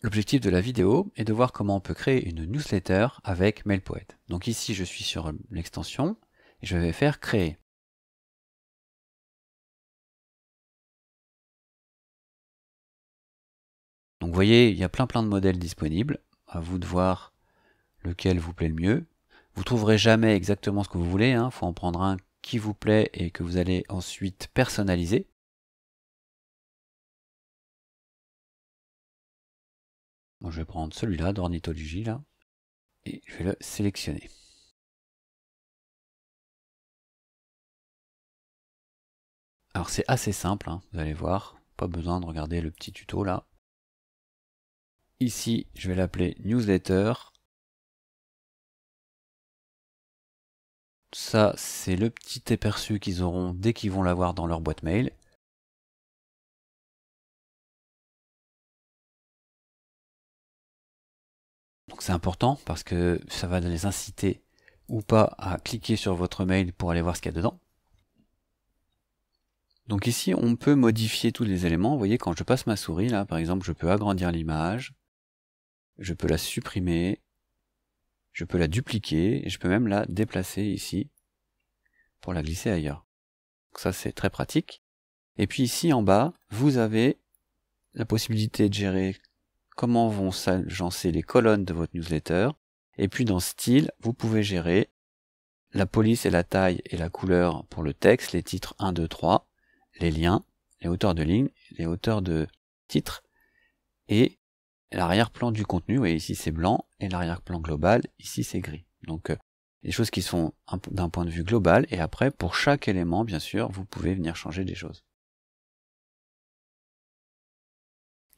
L'objectif de la vidéo est de voir comment on peut créer une newsletter avec MailPoet. Donc ici, je suis sur l'extension et je vais faire Créer. Donc vous voyez, il y a plein plein de modèles disponibles. À vous de voir lequel vous plaît le mieux. Vous trouverez jamais exactement ce que vous voulez. Il hein. faut en prendre un qui vous plaît et que vous allez ensuite personnaliser. je vais prendre celui-là d'ornithologie, là, et je vais le sélectionner. Alors, c'est assez simple, hein, vous allez voir. Pas besoin de regarder le petit tuto, là. Ici, je vais l'appeler newsletter. Ça, c'est le petit aperçu qu'ils auront dès qu'ils vont l'avoir dans leur boîte mail. c'est important parce que ça va les inciter ou pas à cliquer sur votre mail pour aller voir ce qu'il y a dedans. Donc ici, on peut modifier tous les éléments. Vous voyez, quand je passe ma souris, là, par exemple, je peux agrandir l'image, je peux la supprimer, je peux la dupliquer, et je peux même la déplacer ici pour la glisser ailleurs. ça, c'est très pratique. Et puis ici, en bas, vous avez la possibilité de gérer comment vont s'agencer les colonnes de votre newsletter. Et puis dans style, vous pouvez gérer la police et la taille et la couleur pour le texte, les titres 1, 2, 3, les liens, les hauteurs de ligne, les hauteurs de titres et l'arrière-plan du contenu. voyez ici c'est blanc et l'arrière-plan global, ici c'est gris. Donc les euh, choses qui sont d'un point de vue global et après pour chaque élément bien sûr vous pouvez venir changer des choses.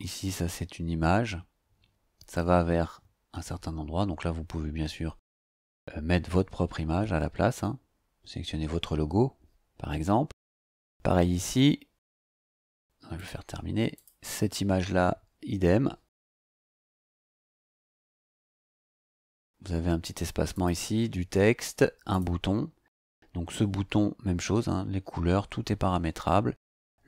Ici, ça c'est une image. Ça va vers un certain endroit. Donc là, vous pouvez bien sûr euh, mettre votre propre image à la place. Hein. Sélectionnez votre logo, par exemple. Pareil ici. Je vais faire terminer. Cette image-là, idem. Vous avez un petit espacement ici, du texte, un bouton. Donc ce bouton, même chose, hein. les couleurs, tout est paramétrable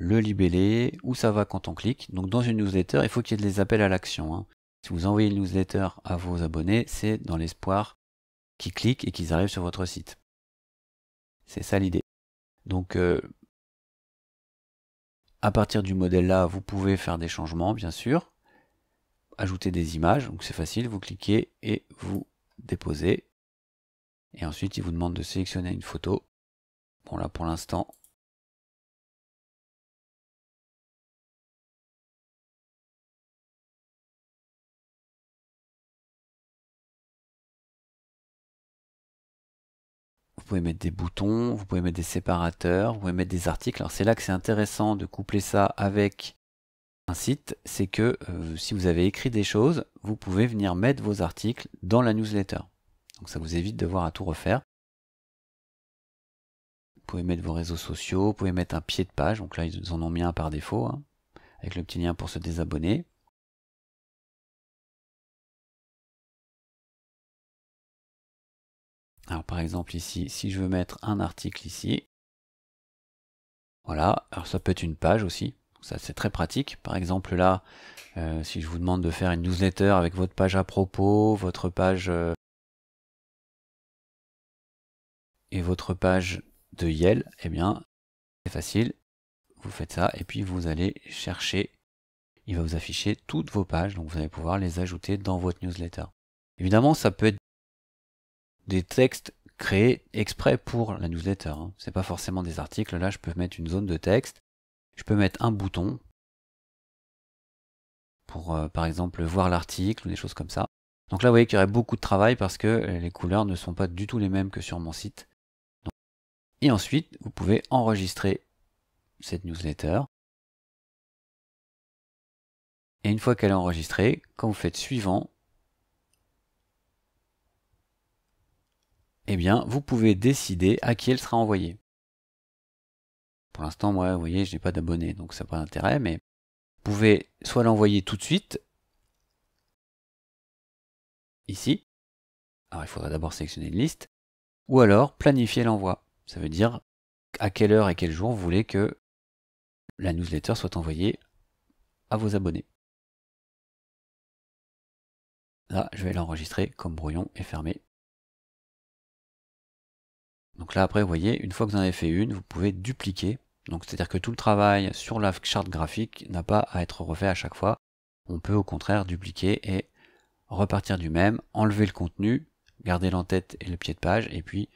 le libellé, où ça va quand on clique. Donc dans une newsletter, il faut qu'il y ait des appels à l'action. Hein. Si vous envoyez une newsletter à vos abonnés, c'est dans l'espoir qu'ils cliquent et qu'ils arrivent sur votre site. C'est ça l'idée. Donc euh, à partir du modèle là, vous pouvez faire des changements, bien sûr. Ajouter des images, donc c'est facile, vous cliquez et vous déposez. Et ensuite, il vous demande de sélectionner une photo. Bon là pour l'instant, Vous pouvez mettre des boutons, vous pouvez mettre des séparateurs, vous pouvez mettre des articles. Alors c'est là que c'est intéressant de coupler ça avec un site, c'est que euh, si vous avez écrit des choses, vous pouvez venir mettre vos articles dans la newsletter. Donc ça vous évite de voir à tout refaire. Vous pouvez mettre vos réseaux sociaux, vous pouvez mettre un pied de page, donc là ils en ont mis un par défaut, hein, avec le petit lien pour se désabonner. Alors par exemple ici, si je veux mettre un article ici, voilà, alors ça peut être une page aussi, ça c'est très pratique. Par exemple là, euh, si je vous demande de faire une newsletter avec votre page à propos, votre page euh, et votre page de Yel, eh bien c'est facile, vous faites ça et puis vous allez chercher, il va vous afficher toutes vos pages, donc vous allez pouvoir les ajouter dans votre newsletter. Évidemment ça peut être des textes créés exprès pour la newsletter. Hein. Ce n'est pas forcément des articles. Là, je peux mettre une zone de texte. Je peux mettre un bouton pour, euh, par exemple, voir l'article ou des choses comme ça. Donc là, vous voyez qu'il y aurait beaucoup de travail parce que les couleurs ne sont pas du tout les mêmes que sur mon site. Et ensuite, vous pouvez enregistrer cette newsletter. Et une fois qu'elle est enregistrée, quand vous faites suivant, eh bien, vous pouvez décider à qui elle sera envoyée. Pour l'instant, moi, vous voyez, je n'ai pas d'abonnés, donc ça n'a pas d'intérêt, mais vous pouvez soit l'envoyer tout de suite, ici, alors il faudra d'abord sélectionner une liste, ou alors planifier l'envoi. Ça veut dire à quelle heure et quel jour vous voulez que la newsletter soit envoyée à vos abonnés. Là, je vais l'enregistrer comme brouillon et fermer. Donc là après, vous voyez, une fois que vous en avez fait une, vous pouvez dupliquer. Donc c'est-à-dire que tout le travail sur la charte graphique n'a pas à être refait à chaque fois. On peut au contraire dupliquer et repartir du même, enlever le contenu, garder l'entête et le pied de page, et puis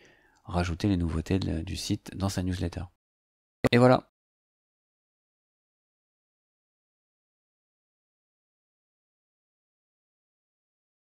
rajouter les nouveautés du site dans sa newsletter. Et voilà,